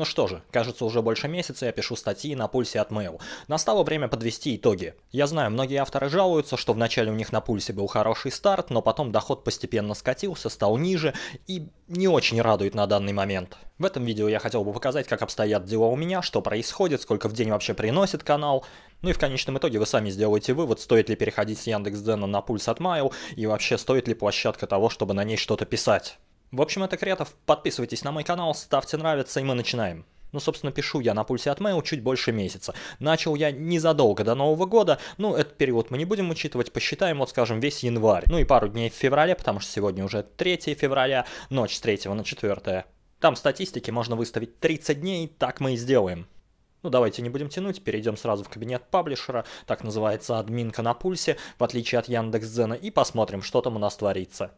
Ну что же, кажется, уже больше месяца я пишу статьи на пульсе от Mail. Настало время подвести итоги. Я знаю, многие авторы жалуются, что вначале у них на пульсе был хороший старт, но потом доход постепенно скатился, стал ниже и не очень радует на данный момент. В этом видео я хотел бы показать, как обстоят дела у меня, что происходит, сколько в день вообще приносит канал. Ну и в конечном итоге вы сами сделаете вывод, стоит ли переходить с Яндекс.Дзена на пульс от Mail и вообще стоит ли площадка того, чтобы на ней что-то писать. В общем, это Кретов. Подписывайтесь на мой канал, ставьте нравится, и мы начинаем. Ну, собственно, пишу я на пульсе от Mail чуть больше месяца. Начал я незадолго до Нового года, ну, этот период мы не будем учитывать, посчитаем, вот, скажем, весь январь. Ну и пару дней в феврале, потому что сегодня уже 3 февраля, ночь с 3 на 4. Там статистики можно выставить 30 дней, так мы и сделаем. Ну давайте не будем тянуть, перейдем сразу в кабинет паблишера, так называется админка на пульсе, в отличие от Яндекс.Дзена, и посмотрим, что там у нас творится.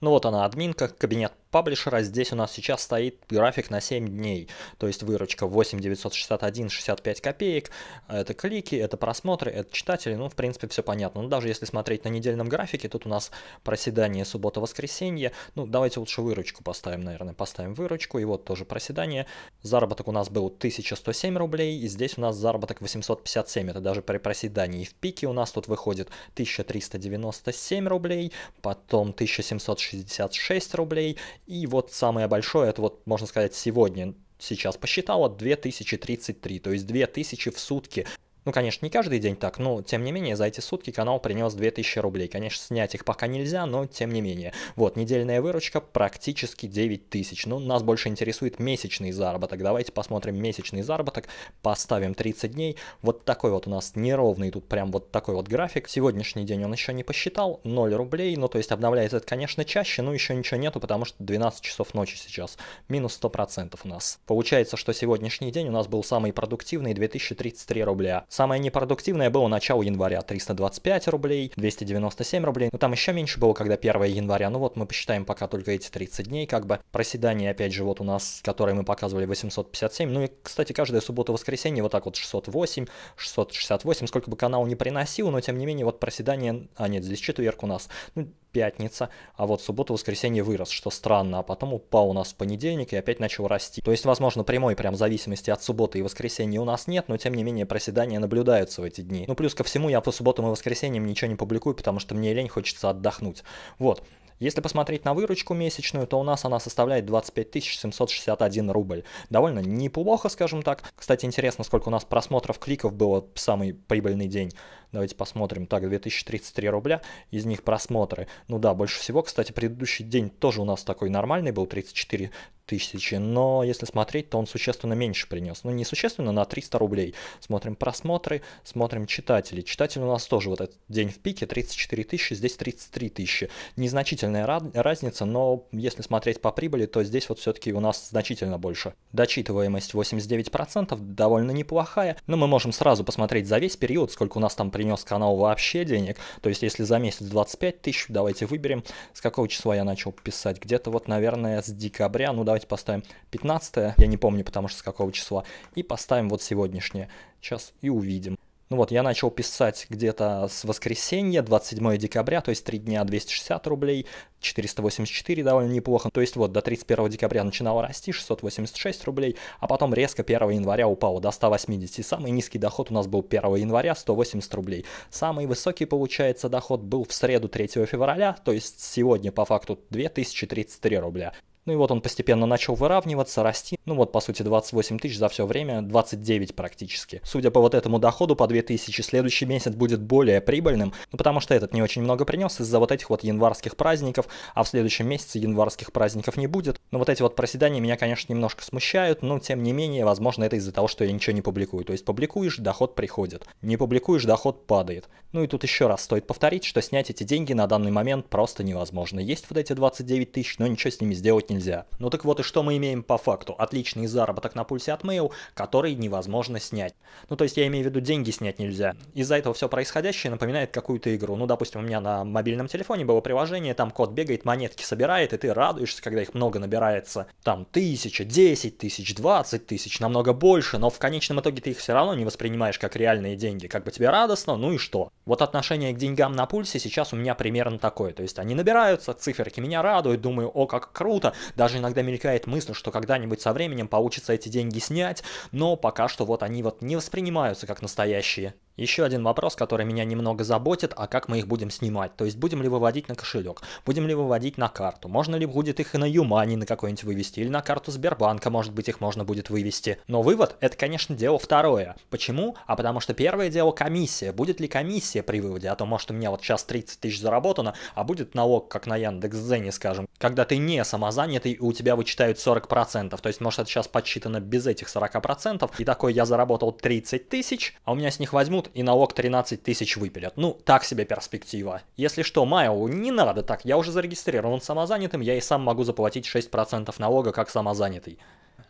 Ну вот она, админка, кабинет паблишера. Здесь у нас сейчас стоит график на 7 дней. То есть выручка 8961, 65 копеек. Это клики, это просмотры, это читатели. Ну, в принципе, все понятно. Но ну, даже если смотреть на недельном графике, тут у нас проседание суббота-воскресенье. Ну, давайте лучше выручку поставим, наверное. Поставим выручку. И вот тоже проседание. Заработок у нас был 1107 рублей. И здесь у нас заработок 857. Это даже при проседании. И в пике у нас тут выходит 1397 рублей, потом 1760 66 рублей. И вот самое большое, это вот, можно сказать, сегодня сейчас посчитала 2033, то есть 2000 в сутки. Ну, конечно, не каждый день так, но тем не менее за эти сутки канал принес 2000 рублей. Конечно, снять их пока нельзя, но тем не менее. Вот, недельная выручка практически 9000. Но ну, нас больше интересует месячный заработок. Давайте посмотрим месячный заработок, поставим 30 дней. Вот такой вот у нас неровный тут прям вот такой вот график. Сегодняшний день он еще не посчитал, 0 рублей, ну то есть обновляется это, конечно, чаще, но еще ничего нету, потому что 12 часов ночи сейчас, минус 100% у нас. Получается, что сегодняшний день у нас был самый продуктивный 2033 рубля. Самое непродуктивное было начало января, 325 рублей, 297 рублей, но ну, там еще меньше было, когда 1 января, ну вот мы посчитаем пока только эти 30 дней, как бы проседание опять же вот у нас, которые мы показывали 857, ну и кстати каждая суббота-воскресенье вот так вот 608, 668, сколько бы канал не приносил, но тем не менее вот проседание, а нет, здесь четверг у нас, ну, пятница, а вот суббота-воскресенье вырос, что странно, а потом упал у нас в понедельник и опять начал расти. То есть, возможно, прямой прям зависимости от субботы и воскресенья у нас нет, но тем не менее проседания наблюдаются в эти дни. Ну плюс ко всему я по субботам и воскресеньям ничего не публикую, потому что мне лень, хочется отдохнуть. Вот. Если посмотреть на выручку месячную, то у нас она составляет 25 761 рубль. Довольно неплохо, скажем так. Кстати, интересно, сколько у нас просмотров кликов было в самый прибыльный день. Давайте посмотрим. Так, 2033 рубля, из них просмотры. Ну да, больше всего, кстати, предыдущий день тоже у нас такой нормальный был, 34 тысячи, но если смотреть, то он существенно меньше принес. Ну, не существенно, на 300 рублей. Смотрим просмотры, смотрим читатели. Читатель у нас тоже вот этот день в пике 34 тысячи, здесь 33 тысячи. Незначительная разница, но если смотреть по прибыли, то здесь вот все-таки у нас значительно больше. Дочитываемость 89%, довольно неплохая, но мы можем сразу посмотреть за весь период, сколько у нас там принес канал вообще денег. То есть, если за месяц 25 тысяч, давайте выберем, с какого числа я начал писать. Где-то вот, наверное, с декабря, ну давайте давайте поставим 15, я не помню, потому что с какого числа, и поставим вот сегодняшнее. Сейчас и увидим. Ну вот, я начал писать где-то с воскресенья, 27 декабря, то есть 3 дня 260 рублей, 484 довольно неплохо. То есть вот до 31 декабря начинало расти 686 рублей, а потом резко 1 января упало до 180. И самый низкий доход у нас был 1 января 180 рублей. Самый высокий, получается, доход был в среду 3 февраля, то есть сегодня по факту 2033 рубля. Ну и вот он постепенно начал выравниваться, расти. Ну вот, по сути, 28 тысяч за все время, 29 практически. Судя по вот этому доходу по 2000, следующий месяц будет более прибыльным, ну потому что этот не очень много принес из-за вот этих вот январских праздников, а в следующем месяце январских праздников не будет. Но вот эти вот проседания меня, конечно, немножко смущают, но тем не менее, возможно, это из-за того, что я ничего не публикую. То есть публикуешь, доход приходит. Не публикуешь, доход падает. Ну и тут еще раз стоит повторить, что снять эти деньги на данный момент просто невозможно. Есть вот эти 29 тысяч, но ничего с ними сделать нельзя нельзя. Ну так вот и что мы имеем по факту? Отличный заработок на пульсе от Mail, который невозможно снять. Ну то есть я имею в виду деньги снять нельзя. Из-за этого все происходящее напоминает какую-то игру. Ну допустим у меня на мобильном телефоне было приложение, там кот бегает, монетки собирает, и ты радуешься, когда их много набирается. Там тысяча, десять тысяч, двадцать тысяч, намного больше, но в конечном итоге ты их все равно не воспринимаешь как реальные деньги. Как бы тебе радостно, ну и что? Вот отношение к деньгам на пульсе сейчас у меня примерно такое. То есть они набираются, циферки меня радуют, думаю, о, как круто, даже иногда мелькает мысль, что когда-нибудь со временем получится эти деньги снять, но пока что вот они вот не воспринимаются как настоящие. Еще один вопрос, который меня немного заботит, а как мы их будем снимать? То есть будем ли выводить на кошелек? Будем ли выводить на карту? Можно ли будет их и на Юмани на какой-нибудь вывести? Или на карту Сбербанка, может быть, их можно будет вывести? Но вывод – это, конечно, дело второе. Почему? А потому что первое дело – комиссия. Будет ли комиссия при выводе? А то, может, у меня вот сейчас 30 тысяч заработано, а будет налог, как на Яндекс.Дзене, скажем, когда ты не самозанятый, и у тебя вычитают 40%. То есть, может, это сейчас подсчитано без этих 40%, и такой я заработал 30 тысяч, а у меня с них возьмут дадут и налог 13 тысяч выпилят. Ну, так себе перспектива. Если что, Майл, не надо так, я уже зарегистрирован самозанятым, я и сам могу заплатить 6% налога как самозанятый.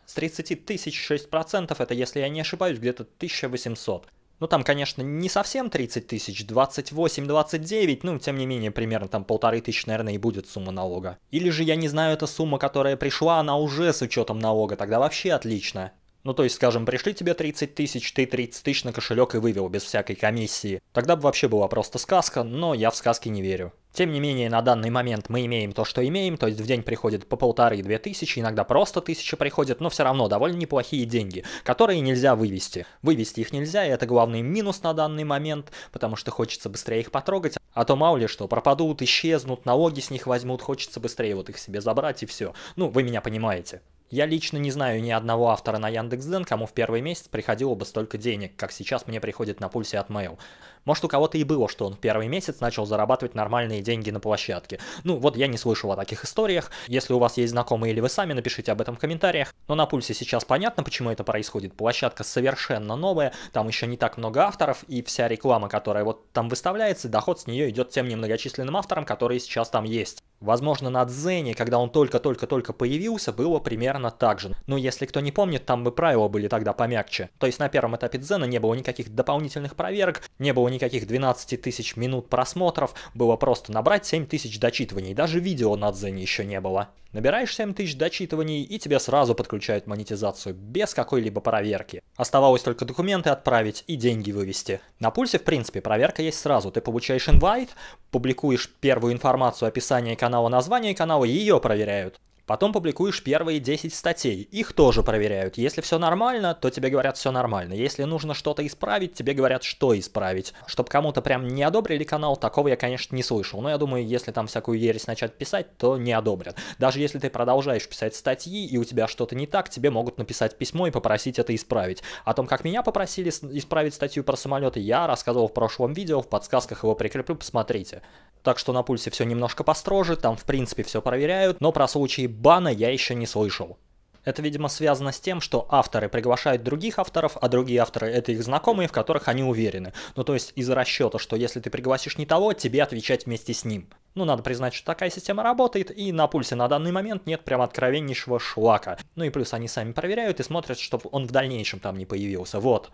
С 30 тысяч 6% это, если я не ошибаюсь, где-то 1800. Ну там, конечно, не совсем 30 тысяч, 28-29, ну тем не менее, примерно там полторы тысячи, наверное, и будет сумма налога. Или же, я не знаю, эта сумма, которая пришла, она уже с учетом налога, тогда вообще отлично. Ну, то есть, скажем, пришли тебе 30 тысяч, ты 30 тысяч на кошелек и вывел без всякой комиссии. Тогда бы вообще была просто сказка, но я в сказки не верю. Тем не менее, на данный момент мы имеем то, что имеем, то есть в день приходит по полторы-две тысячи, иногда просто тысяча приходит, но все равно довольно неплохие деньги, которые нельзя вывести. Вывести их нельзя, и это главный минус на данный момент, потому что хочется быстрее их потрогать, а то мало ли что, пропадут, исчезнут, налоги с них возьмут, хочется быстрее вот их себе забрать и все. Ну, вы меня понимаете. Я лично не знаю ни одного автора на Яндекс.Дзен, кому в первый месяц приходило бы столько денег, как сейчас мне приходит на пульсе от Mail. Может, у кого-то и было, что он в первый месяц начал зарабатывать нормальные деньги на площадке. Ну, вот я не слышал о таких историях. Если у вас есть знакомые или вы сами, напишите об этом в комментариях. Но на пульсе сейчас понятно, почему это происходит. Площадка совершенно новая, там еще не так много авторов, и вся реклама, которая вот там выставляется, доход с нее идет тем немногочисленным авторам, которые сейчас там есть. Возможно, на Дзене, когда он только-только-только появился, было примерно так же. Но если кто не помнит, там бы правила были тогда помягче. То есть на первом этапе Дзена не было никаких дополнительных проверок, не было никаких 12 тысяч минут просмотров, было просто набрать 7 тысяч дочитываний, даже видео на Дзене еще не было. Набираешь 7 тысяч дочитываний, и тебе сразу подключают монетизацию, без какой-либо проверки. Оставалось только документы отправить и деньги вывести. На пульсе, в принципе, проверка есть сразу. Ты получаешь инвайт, публикуешь первую информацию, описание канала, название канала, ее проверяют. Потом публикуешь первые 10 статей. Их тоже проверяют. Если все нормально, то тебе говорят все нормально. Если нужно что-то исправить, тебе говорят, что исправить. Чтобы кому-то прям не одобрили канал, такого я, конечно, не слышал. Но я думаю, если там всякую ересь начать писать, то не одобрят. Даже если ты продолжаешь писать статьи, и у тебя что-то не так, тебе могут написать письмо и попросить это исправить. О том, как меня попросили исправить статью про самолеты, я рассказывал в прошлом видео, в подсказках его прикреплю, посмотрите. Так что на пульсе все немножко построже, там в принципе все проверяют, но про случаи бана я еще не слышал. Это, видимо, связано с тем, что авторы приглашают других авторов, а другие авторы — это их знакомые, в которых они уверены. Ну, то есть из расчета, что если ты пригласишь не того, тебе отвечать вместе с ним. Ну, надо признать, что такая система работает, и на пульсе на данный момент нет прям откровеннейшего шлака. Ну и плюс они сами проверяют и смотрят, чтобы он в дальнейшем там не появился. Вот.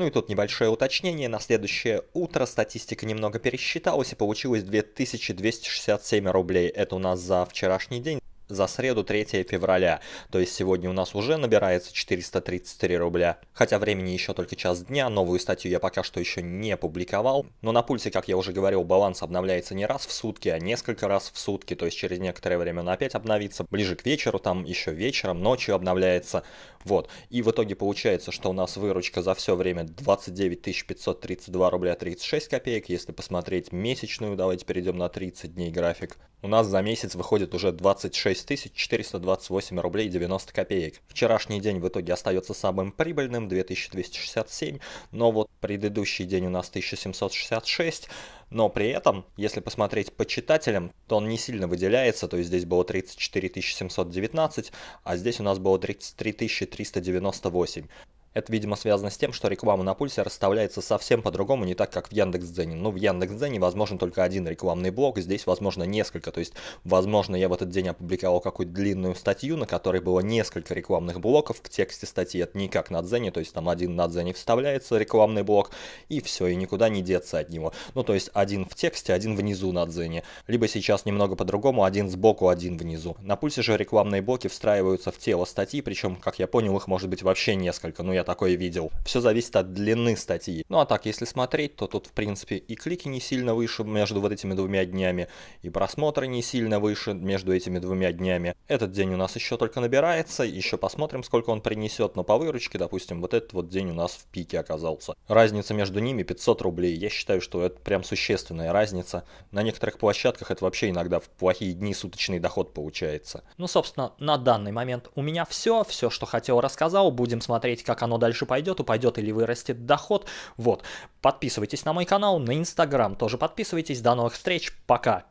Ну и тут небольшое уточнение, на следующее утро статистика немного пересчиталась и получилось 2267 рублей. Это у нас за вчерашний день за среду 3 февраля. То есть сегодня у нас уже набирается 433 рубля. Хотя времени еще только час дня, новую статью я пока что еще не публиковал. Но на пульсе, как я уже говорил, баланс обновляется не раз в сутки, а несколько раз в сутки. То есть через некоторое время он опять обновится. Ближе к вечеру, там еще вечером, ночью обновляется. Вот. И в итоге получается, что у нас выручка за все время 29 532 рубля 36 копеек. Если посмотреть месячную, давайте перейдем на 30 дней график. У нас за месяц выходит уже 26 6428 рублей 90 копеек. Вчерашний день в итоге остается самым прибыльным, 2267, но вот предыдущий день у нас 1766, но при этом, если посмотреть по читателям, то он не сильно выделяется, то есть здесь было 34719, а здесь у нас было 33 это, видимо, связано с тем, что реклама на пульсе расставляется совсем по-другому, не так, как в Яндекс.Дзене. Ну, в Яндекс.Дзене возможен только один рекламный блок, здесь, возможно, несколько. То есть, возможно, я в этот день опубликовал какую-то длинную статью, на которой было несколько рекламных блоков. В тексте статьи это не как на Дзене, то есть там один на Дзене вставляется рекламный блок, и все, и никуда не деться от него. Ну, то есть, один в тексте, один внизу на Дзене. Либо сейчас немного по-другому, один сбоку, один внизу. На пульсе же рекламные блоки встраиваются в тело статьи, причем, как я понял, их может быть вообще несколько. Ну, я я такое видел. Все зависит от длины статьи. Ну а так, если смотреть, то тут, в принципе, и клики не сильно выше между вот этими двумя днями, и просмотры не сильно выше между этими двумя днями. Этот день у нас еще только набирается, еще посмотрим, сколько он принесет, но по выручке, допустим, вот этот вот день у нас в пике оказался. Разница между ними 500 рублей. Я считаю, что это прям существенная разница. На некоторых площадках это вообще иногда в плохие дни суточный доход получается. Ну, собственно, на данный момент у меня все. Все, что хотел, рассказал. Будем смотреть, как оно оно дальше пойдет, упадет или вырастет доход. Вот, подписывайтесь на мой канал, на Инстаграм тоже подписывайтесь. До новых встреч, пока!